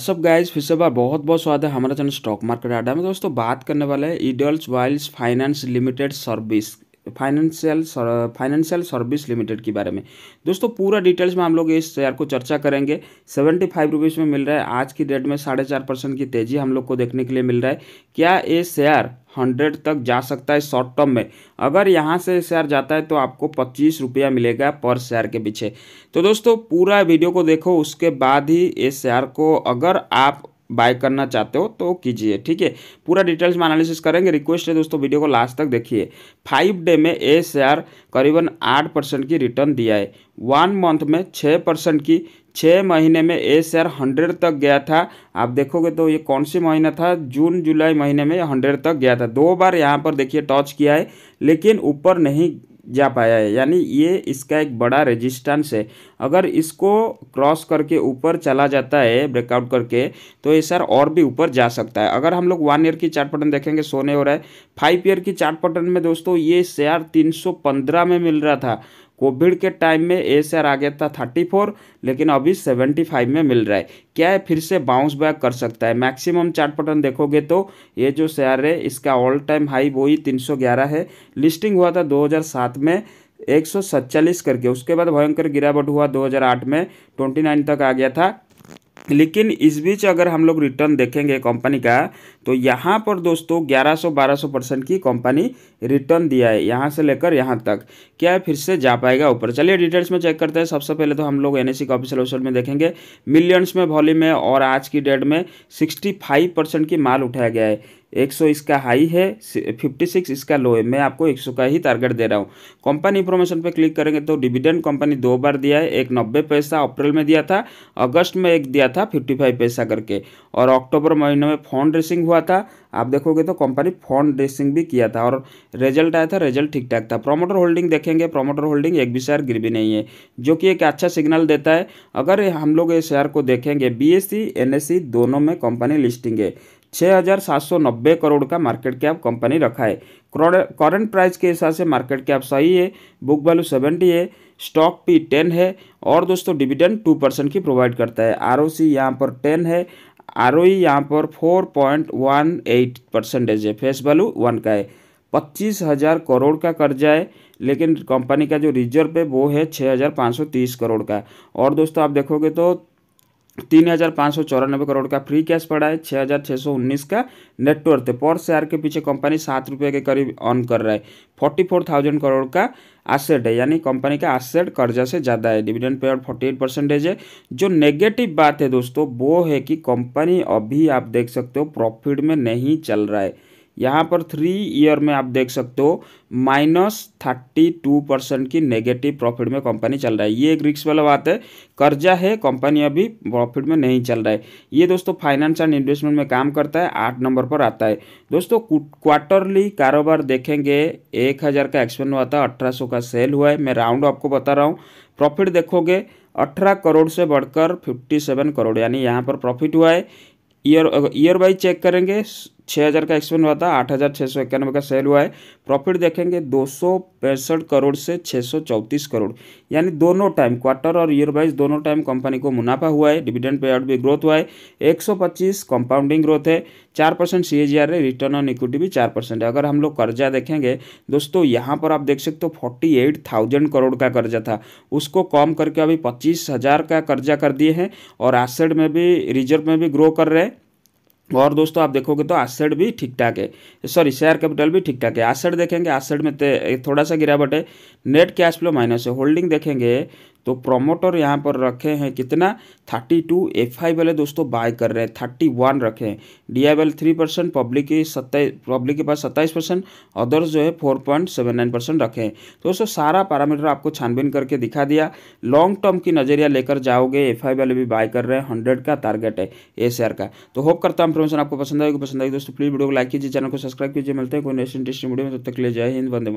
सब गाइज फिर से बार बहुत बहुत स्वागत है हमारा चैनल स्टॉक मार्केट आडा में दोस्तों बात करने वाले हैं Edelweiss finance limited service financial financial service limited के बारे में दोस्तों पूरा डिटेल्स में हम लोग इस शेयर को चर्चा करेंगे सेवेंटी फाइव रुपीज़ में मिल रहा है आज की डेट में साढ़े चार परसेंट की तेज़ी हम लोग को देखने के लिए मिल रहा है क्या ये शेयर हंड्रेड तक जा सकता है शॉर्ट टर्म में अगर यहाँ से शेयर जाता है तो आपको पच्चीस रुपया मिलेगा पर शेयर के पीछे तो दोस्तों पूरा वीडियो को देखो उसके बाद ही ये शेयर को अगर आप बाय करना चाहते हो तो कीजिए ठीक है पूरा डिटेल्स में एनालिसिस करेंगे रिक्वेस्ट है दोस्तों वीडियो को लास्ट तक देखिए फाइव डे में ए शेयर करीबन आठ परसेंट की रिटर्न दिया है वन मंथ में छः परसेंट की छः महीने में ए शेयर हंड्रेड तक गया था आप देखोगे तो ये कौन सी महीना था जून जुलाई महीने में हंड्रेड तक गया था दो बार यहाँ पर देखिए टच किया है लेकिन ऊपर नहीं जा पाया है यानी ये इसका एक बड़ा रेजिस्टेंस है अगर इसको क्रॉस करके ऊपर चला जाता है ब्रेकआउट करके तो ये सर और भी ऊपर जा सकता है अगर हम लोग वन ईयर की चार्ट पटन देखेंगे सोने हो रहा है फाइव ईयर की चार्ट पटन में दोस्तों ये शेयर 315 में मिल रहा था कोविड के टाइम में ए शेयर आ गया था थर्टी फोर लेकिन अभी सेवेंटी फाइव में मिल रहा है क्या है फिर से बाउंस बैक कर सकता है मैक्सिमम चार्ट पैटर्न देखोगे तो ये जो शेयर है इसका ऑल टाइम हाई वही तीन सौ ग्यारह है लिस्टिंग हुआ था दो हज़ार सात में एक सौ करके उसके बाद भयंकर गिरावट हुआ 2008 में 29 तक आ गया था लेकिन इस बीच अगर हम लोग रिटर्न देखेंगे कंपनी का तो यहाँ पर दोस्तों 1100-1200 परसेंट की कंपनी रिटर्न दिया है यहाँ से लेकर यहाँ तक क्या फिर से जा पाएगा ऊपर चलिए डिटेल्स में चेक करते हैं सबसे पहले तो हम लोग एन का ऑफिशियल वेबसाइट में देखेंगे मिलियंस में वॉल्यूम में और आज की डेट में सिक्सटी परसेंट की माल उठाया गया है एक सौ इसका हाई है फिफ्टी सिक्स इसका लो है मैं आपको एक सौ का ही टारगेट दे रहा हूँ कंपनी इन्फॉर्मेशन पे क्लिक करेंगे तो डिविडेंड कंपनी दो बार दिया है एक नब्बे पैसा अप्रैल में दिया था अगस्त में एक दिया था फिफ्टी फाइव पैसा करके और अक्टूबर महीने में फंड रेसिंग हुआ था आप देखोगे तो कंपनी फंड रेसिंग भी किया था और रिजल्ट आया था रिजल्ट ठीक ठाक था प्रोमोटर होल्डिंग देखेंगे प्रोमोटर होल्डिंग एक भी शेयर गिर भी नहीं है जो कि एक अच्छा सिग्नल देता है अगर हम लोग ये शेयर को देखेंगे बी एस e, e दोनों में कंपनी लिस्टिंग है छः हज़ार सात सौ नब्बे करोड़ का मार्केट कैप कंपनी रखा है करंट प्राइस के हिसाब से मार्केट कैप सही है बुक वैल्यू सेवेंटी है स्टॉक पी टेन है और दोस्तों डिविडेंड टू परसेंट की प्रोवाइड करता है आर ओ सी यहाँ पर टेन है आर ओ यहाँ पर four point one eight percentage है फेस वैल्यू वन का है पच्चीस हज़ार करोड़ का कर्जा है लेकिन कंपनी का जो रिजर्व है वो है छः हज़ार पाँच सौ तीस करोड़ का और दोस्तों आप देखोगे तो तीन हज़ार पाँच सौ चौरानबे करोड़ का फ्री कैश पड़ा है छः हज़ार छः सौ उन्नीस का नेटवर्थ है पर शेयर के पीछे कंपनी सात रुपये के करीब ऑन कर रहा है फोर्टी फोर थाउजेंड करोड़ का एसेट है यानी कंपनी का एसेट कर्जा से ज़्यादा है dividend pay out forty eight percentage है जो नेगेटिव बात है दोस्तों वो है कि कंपनी अभी आप देख सकते हो प्रॉफिट में नहीं चल रहा है यहाँ पर थ्री ईयर में आप देख सकते हो माइनस थर्टी टू परसेंट की नेगेटिव प्रॉफिट में कंपनी चल रहा है ये एक रिक्स वाला बात है कर्जा है कंपनी अभी प्रॉफिट में नहीं चल रहा है ये दोस्तों फाइनेंस एंड इन्वेस्टमेंट में काम करता है आठ नंबर पर आता है दोस्तों क्वार्टरली कारोबार देखेंगे एक हज़ार का एक्सपेंड हुआ था अठारह सौ का सेल हुआ है मैं राउंड आपको बता रहा हूँ प्रॉफिट देखोगे अठारह करोड़ से बढ़कर फिफ्टी सेवन करोड़ यानी यहाँ पर प्रॉफिट हुआ है ईयर ईयर वाइज चेक करेंगे छः हज़ार का एक्सपेंड हुआ था आठ हज़ार छः सौ इक्यानवे का सेल हुआ है प्रॉफिट देखेंगे दो सौ पैंसठ करोड़ से छः सौ चौंतीस करोड़ यानी दोनों टाइम क्वार्टर और ईयर वाइज दोनों टाइम कंपनी को मुनाफा हुआ है डिविडेंड पे आउट भी ग्रोथ हुआ है एक सौ पच्चीस कंपाउंडिंग ग्रोथ है चार परसेंट सी है रिटर्न ऑन इक्विटी भी चार परसेंट है अगर हम लोग कर्जा देखेंगे दोस्तों यहाँ पर आप देख सकते हो फोर्टी एट थाउजेंड करोड़ का कर्जा था उसको कम करके अभी पच्चीस हज़ार का कर्जा कर दिए हैं और एसेड में भी रिजर्व में भी ग्रो कर रहे हैं और दोस्तों आप देखोगे तो एसेड भी ठीक ठाक है सॉरी शेयर कैपिटल भी ठीक ठाक है एसेड देखेंगे एसेड में थोड़ा सा गिरावट है नेट कैश फ्लो माइनस है होल्डिंग देखेंगे तो प्रोमोटर यहाँ पर रखे हैं कितना थर्टी टू एफ आई वाले दोस्तों बाय कर रहे हैं थर्टी वन रखे हैं डी आई वाले थ्री परसेंट पब्लिक के सत्ताईस पब्लिक के पास सत्ताईस परसेंट अदर्स जो है four point seven nine percent रखे हैं तो दोस्तों सारा पैरामीटर आपको छानबीन करके दिखा दिया लॉन्ग टर्म की नज़रिया लेकर जाओगे एफ आई वाले भी बाय कर रहे हैं हंड्रेड का टारगेट है ए शेयर का तो होप करता हूँ इन्फॉर्मेशन आपको पसंद आएगी पसंद आएगी दोस्तों प्लीज वीडियो को लाइक कीजिए चैनल को सब्सक्राइब कीजिए मिलते हैं कोई नेक्स्ट इंटरेस्टिंग वीडियो में तब तक ले जय हिंद वंदे